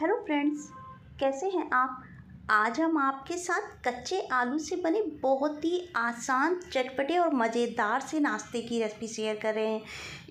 hello friends कैसे हैं आप आज हम आपके साथ कच्चे आलू से बने बहुत ही आसान चटपटे और मज़ेदार से नाश्ते की रेसिपी शेयर कर रहे हैं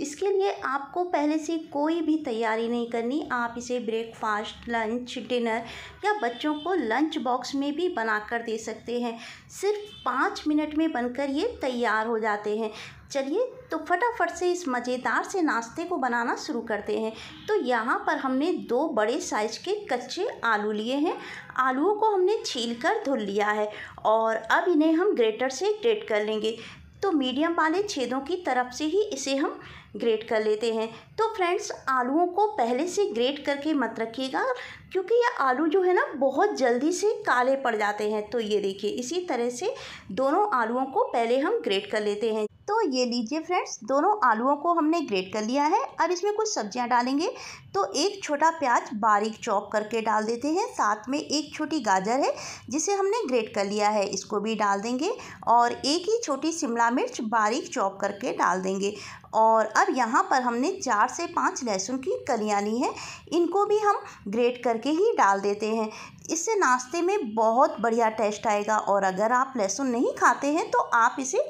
इसके लिए आपको पहले से कोई भी तैयारी नहीं करनी आप इसे ब्रेकफास्ट लंच डिनर या बच्चों को लंच बॉक्स में भी बनाकर दे सकते हैं सिर्फ पाँच मिनट में बनकर ये तैयार हो जाते हैं चलिए तो फटाफट से इस मज़ेदार से नाश्ते को बनाना शुरू करते हैं तो यहाँ पर हमने दो बड़े साइज़ के कच्चे आलू लिए हैं आलूओं को हमने छील कर धुल लिया है और अब इन्हें हम ग्रेटर से ग्रेट कर लेंगे तो मीडियम वाले छेदों की तरफ से ही इसे हम ग्रेट कर लेते हैं तो फ्रेंड्स आलूओं को पहले से ग्रेट करके मत रखिएगा क्योंकि ये आलू जो है ना बहुत जल्दी से काले पड़ जाते हैं तो ये देखिए इसी तरह से दोनों आलूओं को पहले हम ग्रेट कर लेते हैं तो ये लीजिए फ्रेंड्स दोनों आलूओं को हमने ग्रेट कर लिया है अब इसमें कुछ सब्जियां डालेंगे तो एक छोटा प्याज बारीक चॉप करके डाल देते हैं साथ में एक छोटी गाजर है जिसे हमने ग्रेट कर लिया है इसको भी डाल देंगे और एक ही छोटी शिमला मिर्च बारीक चॉप करके डाल देंगे और अब यहाँ पर हमने चार से पाँच लहसुन की कलियाँ ली हैं इनको भी हम ग्रेट करके ही डाल देते हैं इससे नाश्ते में बहुत बढ़िया टेस्ट आएगा और अगर आप लहसुन नहीं खाते हैं तो आप इसे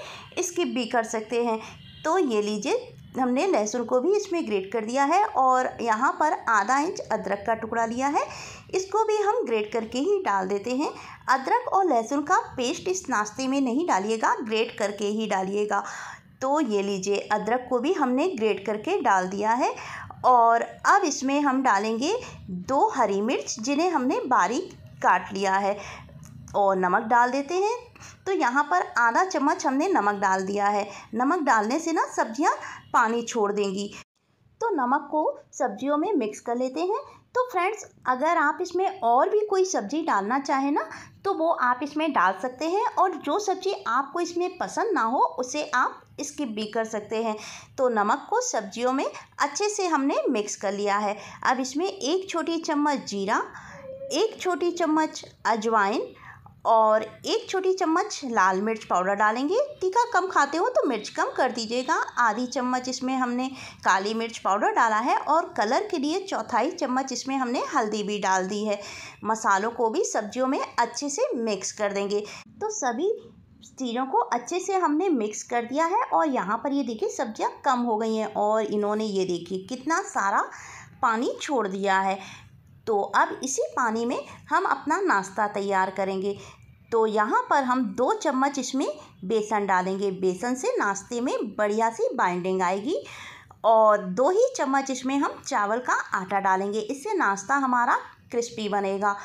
स्किप भी कर सकते हैं तो ये लीजिए हमने लहसुन को भी इसमें ग्रेट कर दिया है और यहाँ पर आधा इंच अदरक का टुकड़ा लिया है इसको भी हम ग्रेट करके ही डाल देते हैं अदरक और लहसुन का पेस्ट इस नाश्ते में नहीं डालिएगा ग्रेट करके ही डालिएगा तो ये लीजिए अदरक को भी हमने ग्रेट करके डाल दिया है और अब इसमें हम डालेंगे दो हरी मिर्च जिन्हें हमने बारीक काट लिया है और नमक डाल देते हैं तो यहाँ पर आधा चम्मच हमने नमक डाल दिया है नमक डालने से ना सब्जियाँ पानी छोड़ देंगी तो नमक को सब्जियों में मिक्स कर लेते हैं तो फ्रेंड्स अगर आप इसमें और भी कोई सब्ज़ी डालना चाहें ना तो वो आप इसमें डाल सकते हैं और जो सब्ज़ी आपको इसमें पसंद ना हो उसे आप स्किप भी कर सकते हैं तो नमक को सब्जियों में अच्छे से हमने मिक्स कर लिया है अब इसमें एक छोटी चम्मच जीरा एक छोटी चम्मच अजवाइन और एक छोटी चम्मच लाल मिर्च पाउडर डालेंगे तीखा कम खाते हो तो मिर्च कम कर दीजिएगा आधी चम्मच इसमें हमने काली मिर्च पाउडर डाला है और कलर के लिए चौथाई चम्मच इसमें हमने हल्दी भी डाल दी है मसालों को भी सब्जियों में अच्छे से मिक्स कर देंगे तो सभी चीज़ों को अच्छे से हमने मिक्स कर दिया है और यहाँ पर ये देखिए सब्जियाँ कम हो गई हैं और इन्होंने ये देखिए कितना सारा पानी छोड़ दिया है तो अब इसी पानी में हम अपना नाश्ता तैयार करेंगे तो यहाँ पर हम दो चम्मच इसमें बेसन डालेंगे बेसन से नाश्ते में बढ़िया सी बाइंडिंग आएगी और दो ही चम्मच इसमें हम चावल का आटा डालेंगे इससे नाश्ता हमारा क्रिस्पी बनेगा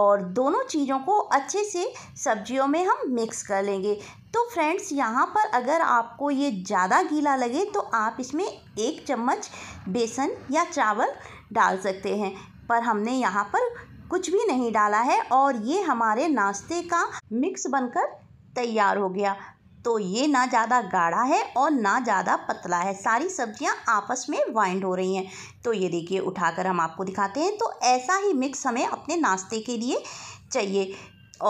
और दोनों चीज़ों को अच्छे से सब्जियों में हम मिक्स कर लेंगे तो फ्रेंड्स यहाँ पर अगर आपको ये ज़्यादा गीला लगे तो आप इसमें एक चम्मच बेसन या चावल डाल सकते हैं पर हमने यहाँ पर कुछ भी नहीं डाला है और ये हमारे नाश्ते का मिक्स बनकर तैयार हो गया तो ये ना ज़्यादा गाढ़ा है और ना ज़्यादा पतला है सारी सब्ज़ियाँ आपस में वाइंड हो रही हैं तो ये देखिए उठाकर हम आपको दिखाते हैं तो ऐसा ही मिक्स हमें अपने नाश्ते के लिए चाहिए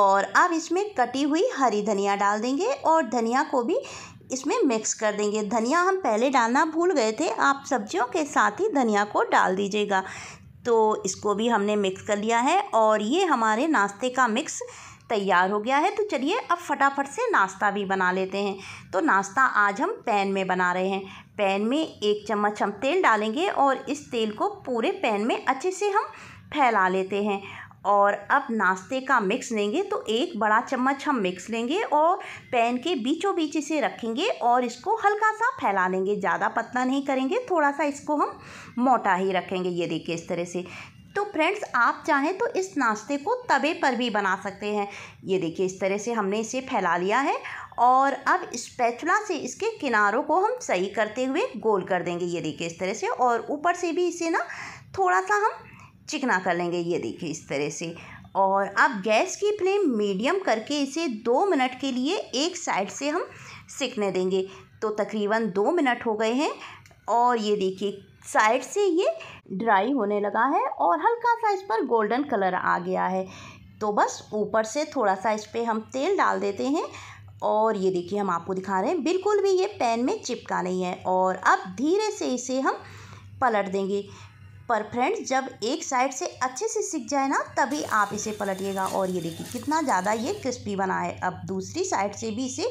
और अब इसमें कटी हुई हरी धनिया डाल देंगे और धनिया को भी इसमें मिक्स कर देंगे धनिया हम पहले डालना भूल गए थे आप सब्जियों के साथ ही धनिया को डाल दीजिएगा तो इसको भी हमने मिक्स कर लिया है और ये हमारे नाश्ते का मिक्स तैयार हो गया है तो चलिए अब फटाफट से नाश्ता भी बना लेते हैं तो नाश्ता आज हम पैन में बना रहे हैं पैन में एक चम्मच हम तेल डालेंगे और इस तेल को पूरे पैन में अच्छे से हम फैला लेते हैं और अब नाश्ते का मिक्स लेंगे तो एक बड़ा चम्मच हम मिक्स लेंगे और पैन के बीचों बीच इसे रखेंगे और इसको हल्का सा फैला लेंगे ज़्यादा पतला नहीं करेंगे थोड़ा सा इसको हम मोटा ही रखेंगे ये देखिए इस तरह से तो फ्रेंड्स आप चाहें तो इस नाश्ते को तवे पर भी बना सकते हैं ये देखिए इस तरह से हमने इसे फैला लिया है और अब स्पैचुला से इसके किनारों को हम सही करते हुए गोल कर देंगे ये देखिए इस तरह से और ऊपर से भी इसे ना थोड़ा सा हम चिकना कर लेंगे ये देखिए इस तरह से और आप गैस की फ्लेम मीडियम करके इसे दो मिनट के लिए एक साइड से हम सिकने देंगे तो तकरीबन दो मिनट हो गए हैं और ये देखिए साइड से ये ड्राई होने लगा है और हल्का सा इस पर गोल्डन कलर आ गया है तो बस ऊपर से थोड़ा सा इस पर हम तेल डाल देते हैं और ये देखिए हम आपको दिखा रहे हैं बिल्कुल भी ये पैन में चिपका नहीं है और अब धीरे से इसे हम पलट देंगे पर फ्रेंड्स जब एक साइड से अच्छे से सीख जाए ना तभी आप इसे पलटिएगा और ये देखिए कितना ज़्यादा ये क्रिस्पी बना है अब दूसरी साइड से भी इसे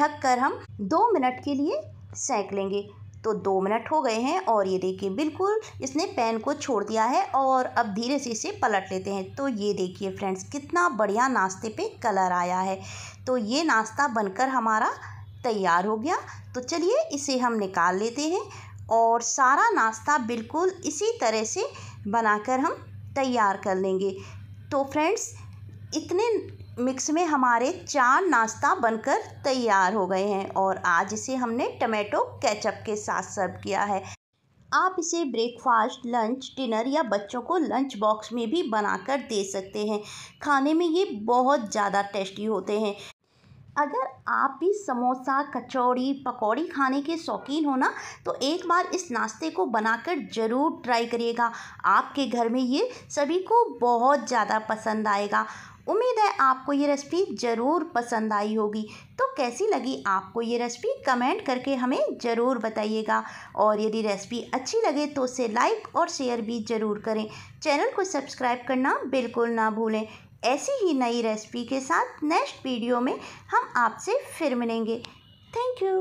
ढक कर हम दो मिनट के लिए सेंक लेंगे तो दो मिनट हो गए हैं और ये देखिए बिल्कुल इसने पैन को छोड़ दिया है और अब धीरे से इसे पलट लेते हैं तो ये देखिए फ्रेंड्स कितना बढ़िया नाश्ते पे कलर आया है तो ये नाश्ता बनकर हमारा तैयार हो गया तो चलिए इसे हम निकाल लेते हैं और सारा नाश्ता बिल्कुल इसी तरह से बनाकर हम तैयार कर लेंगे तो फ्रेंड्स इतने मिक्स में हमारे चार नाश्ता बनकर तैयार हो गए हैं और आज इसे हमने टमाटो केचप के साथ सर्व किया है आप इसे ब्रेकफास्ट लंच डिनर या बच्चों को लंच बॉक्स में भी बनाकर दे सकते हैं खाने में ये बहुत ज़्यादा टेस्टी होते हैं अगर आप भी समोसा कचौड़ी पकौड़ी खाने के शौकीन हो ना तो एक बार इस नाश्ते को बनाकर ज़रूर ट्राई करिएगा आपके घर में ये सभी को बहुत ज़्यादा पसंद आएगा उम्मीद है आपको ये रेसिपी ज़रूर पसंद आई होगी तो कैसी लगी आपको ये रेसिपी कमेंट करके हमें ज़रूर बताइएगा और यदि रेसिपी अच्छी लगे तो उसे लाइक और शेयर भी ज़रूर करें चैनल को सब्सक्राइब करना बिल्कुल ना भूलें ऐसी ही नई रेसिपी के साथ नेक्स्ट वीडियो में हम आपसे फिर मिलेंगे थैंक यू